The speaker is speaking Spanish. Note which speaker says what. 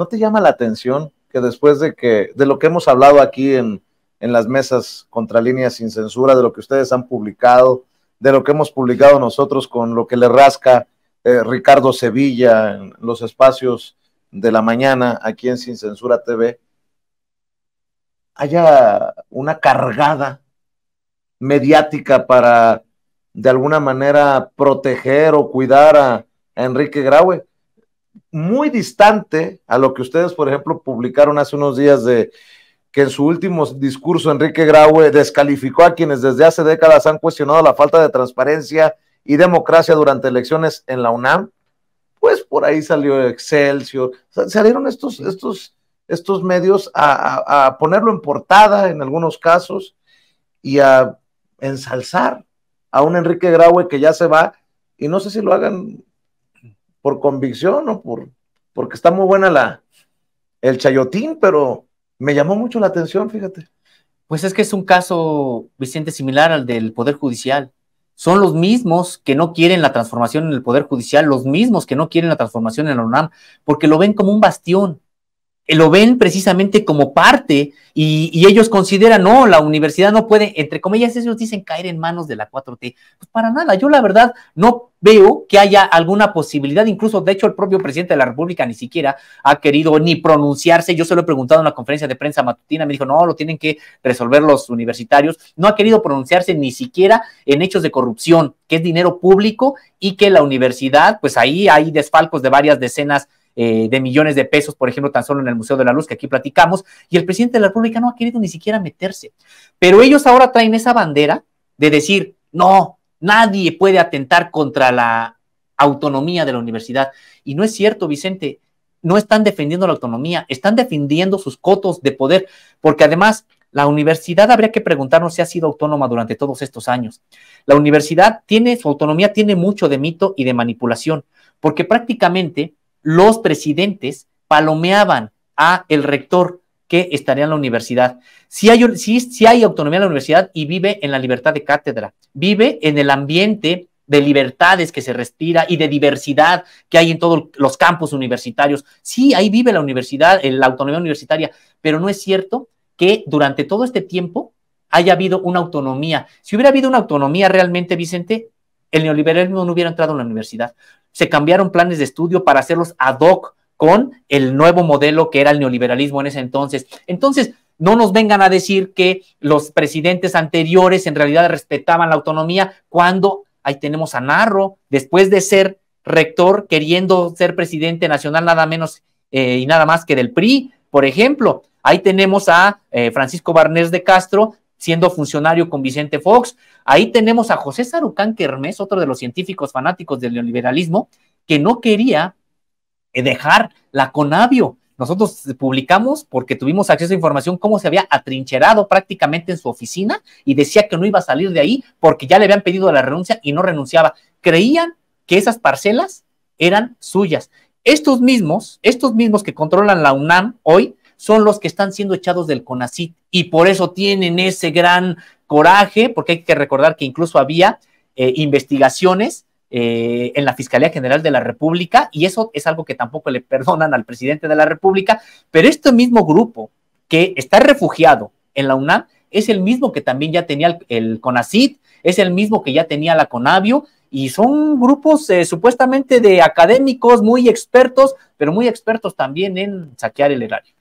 Speaker 1: ¿no te llama la atención que después de que, de lo que hemos hablado aquí en, las mesas contra líneas sin censura, de lo que ustedes han publicado, de lo que hemos publicado nosotros con lo que le rasca eh, Ricardo Sevilla en los espacios de la mañana aquí en Sin Censura TV, haya una cargada mediática para de alguna manera proteger o cuidar a Enrique Graue muy distante a lo que ustedes, por ejemplo, publicaron hace unos días de que en su último discurso Enrique Graue descalificó a quienes desde hace décadas han cuestionado la falta de transparencia y democracia durante elecciones en la UNAM, pues por ahí salió Excelsior, salieron estos, estos, estos medios a, ponerlo en portada en algunos casos y a ensalzar a un Enrique Graue que ya se va y no sé si lo hagan por convicción o por, porque está muy buena la, el chayotín, pero me llamó mucho la atención, fíjate. Pues es
Speaker 2: que es un caso, Vicente, similar al del Poder Judicial. Son los mismos que no quieren la transformación en el Poder Judicial, los mismos que no quieren la transformación en la UNAM, porque lo ven como un bastión. Eh, lo ven precisamente como parte y, ellos consideran, no, la universidad no puede, entre comillas, ellos dicen caer en manos de la 4T. Pues para nada, yo la verdad no veo que haya alguna posibilidad, incluso de hecho el propio presidente de la República ni siquiera ha querido ni pronunciarse, yo se lo he preguntado en la conferencia de prensa matutina, me dijo, no, lo tienen que resolver los universitarios, no ha querido pronunciarse ni siquiera en hechos de corrupción, que es dinero público y que la universidad, pues ahí hay desfalcos de varias decenas eh, de millones de pesos, por ejemplo, tan solo en el Museo de la Luz que aquí platicamos, y el presidente de la República no ha querido ni siquiera meterse. Pero ellos ahora traen esa bandera de decir, no, nadie puede atentar contra la autonomía de la universidad. Y no es cierto, Vicente, no están defendiendo la autonomía, están defendiendo sus cotos de poder, porque además la universidad habría que preguntarnos si ha sido autónoma durante todos estos años. La universidad tiene, su autonomía tiene mucho de mito y de manipulación, porque prácticamente los presidentes palomeaban a el rector que estaría en la universidad. Si hay, si hay autonomía en la universidad y vive en la libertad de cátedra, vive en el ambiente de libertades que se respira y de diversidad que hay en todos los campos universitarios. Sí, ahí vive la universidad, eh, la autonomía universitaria, pero no es cierto que durante todo este tiempo haya habido una autonomía. Si hubiera habido una autonomía realmente, Vicente, el neoliberalismo no hubiera entrado en la universidad. Se cambiaron planes de estudio para hacerlos ad hoc con el nuevo modelo que era el neoliberalismo en ese entonces. Entonces, no nos vengan a decir que los presidentes anteriores en realidad respetaban la autonomía cuando ahí tenemos a Narro, después de ser rector, queriendo ser presidente nacional nada menos eh, y nada más que del PRI, por ejemplo. Ahí tenemos a eh, Francisco Barnés de Castro, siendo funcionario con Vicente Fox. Ahí tenemos a José Sarucán Kermés, otro de los científicos fanáticos del neoliberalismo, que no quería eh, dejar la Conavio. Nosotros publicamos porque tuvimos acceso a información cómo se había atrincherado prácticamente en su oficina y decía que no iba a salir de ahí porque ya le habían pedido la renuncia y no renunciaba. Creían que esas parcelas eran suyas. Estos mismos, estos mismos que controlan la UNAM hoy, son los que están siendo echados del CONACIT y por eso tienen ese gran coraje, porque hay que recordar que incluso había eh, investigaciones eh, en la Fiscalía General de la República y eso es algo que tampoco le perdonan al presidente de la República, pero este mismo grupo que está refugiado en la UNAM es el mismo que también ya tenía el, Conasit, es el mismo que ya tenía la CONABIO, y son grupos eh, supuestamente de académicos muy expertos, pero muy expertos también en saquear el erario.